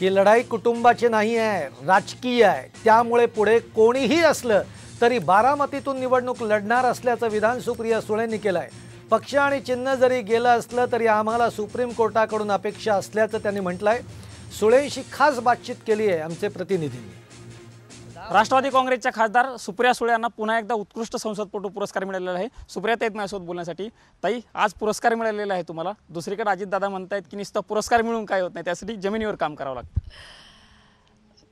ही लढाई कुटुंबाची नाही आहे राजकीय आहे त्यामुळे पुढे कोणीही असलं तरी बारामतीतून निवडणूक लढणार असल्याचं विधान सुप्रिया सुळेंनी केलं आहे पक्ष आणि चिन्ह जरी गेलं असलं तरी आम्हाला सुप्रीम कोर्टाकडून अपेक्षा असल्याचं त्यांनी म्हटलं आहे सुळेंशी खास बातचीत केली आहे आमचे प्रतिनिधींनी राष्ट्रवादी काँग्रेसच्या खासदार सुप्रिया सुळे यांना पुन्हा एकदा उत्कृष्ट संसदपटू पुरस्कार मिळालेला आहे सुप्रिया नाही माझ्यासोबत बोलण्यासाठी ताई आज पुरस्कार मिळालेला आहे तुम्हाला दुसरीकडे अजित दादा म्हणतायत की नुसतं पुरस्कार मिळून काय होत नाही त्यासाठी जमिनीवर काम करावं लागतं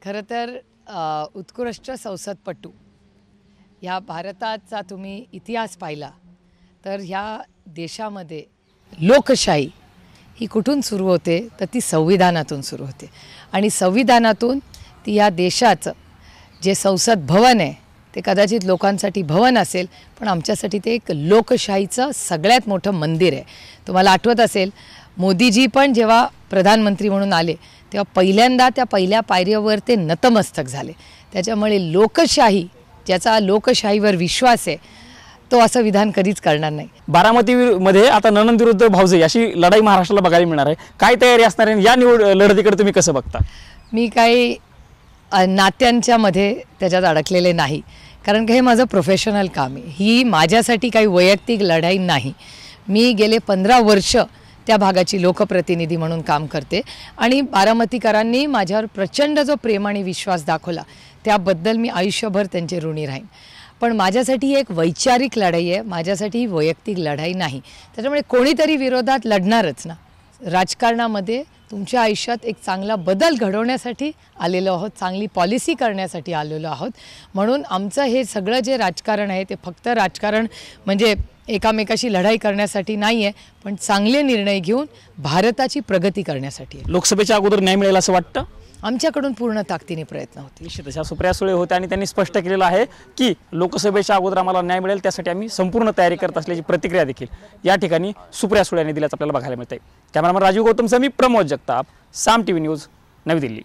खरं तर उत्कृष्ट संसदपटू ह्या भारताचा तुम्ही इतिहास पाहिला तर ह्या देशामध्ये लोकशाही ही कुठून सुरू होते तर ती संविधानातून सुरू होते आणि संविधानातून ती या देशाचं जे संसद भवन आहे ते कदाचित लोकांसाठी भवन असेल पण आमच्यासाठी ते एक लोकशाहीचं सगळ्यात मोठं मंदिर आहे तुम्हाला आठवत असेल मोदीजी पण जेव्हा प्रधानमंत्री म्हणून आले तेव्हा पहिल्यांदा त्या पहिल्या पायऱ्यावर ते नतमस्तक झाले त्याच्यामुळे लोकशाही ज्याचा लोकशाहीवर विश्वास आहे तो असं विधान कधीच करणार नाही बारामतीमध्ये आता ननंद विरुद्ध भाऊजे अशी लढाई महाराष्ट्राला बघायला मिळणार आहे काय तयारी असणार आहे या निवड लढतीकडे तुम्ही कसं बघता मी काही नात्यांच्या मध्ये त्याच्यात अडकलेले नाही कारण की हे माझं प्रोफेशनल काम आहे ही माझ्यासाठी काही वैयक्तिक लढाई नाही मी गेले पंधरा वर्ष त्या भागाची लोकप्रतिनिधी म्हणून काम करते आणि बारामतीकरांनी माझ्यावर प्रचंड जो प्रेम आणि विश्वास दाखवला त्याबद्दल मी आयुष्यभर त्यांचे ऋणी राहीन पण माझ्यासाठी एक वैचारिक लढाई आहे माझ्यासाठी ही वैयक्तिक लढाई नाही त्याच्यामुळे कोणीतरी विरोधात लढणारच ना राजकारणामध्ये तुमच्या आयुष्यात एक चांगला बदल घडवण्यासाठी आलेलो आहोत चांगली पॉलिसी करण्यासाठी आलेलो आहोत म्हणून आमचं हे सगळं जे राजकारण आहे ते फक्त राजकारण म्हणजे एकामेकाशी लढाई करण्यासाठी नाही आहे पण चांगले निर्णय घेऊन भारताची प्रगती करण्यासाठी लोकसभेच्या अगोदर न्याय मिळेल असं वाटतं आमच्याकडून पूर्ण ताकदीने प्रयत्न होते निश्चितच ह्या सुप्रिया सुळे होत्या आणि त्यांनी स्पष्ट केलेलं आहे की लोकसभेच्या अगोदर आम्हाला न्याय मिळेल त्यासाठी आम्ही संपूर्ण तयारी करत असल्याची प्रतिक्रिया देखील या ठिकाणी सुप्रिया सुळे यांनी दिल्याचं आपल्याला बघायला मिळते कॅमेरामन राजीव गौतमचा मी Pramod Jagtap Saam T V news नवी दिल्ली